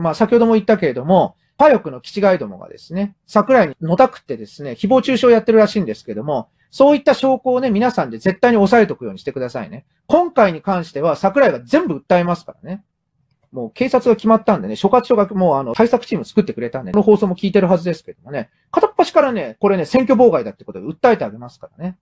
まあ、先ほども言ったけれども、パヨクの基地ガイどもがですね、桜井にのたくってですね、誹謗中傷をやってるらしいんですけども、そういった証拠をね、皆さんで絶対に押さえておくようにしてくださいね。今回に関しては桜井が全部訴えますからね。もう警察が決まったんでね、所轄署がもうあの対策チーム作ってくれたんで、この放送も聞いてるはずですけどもね、片っ端からね、これね、選挙妨害だってことで訴えてあげますからね。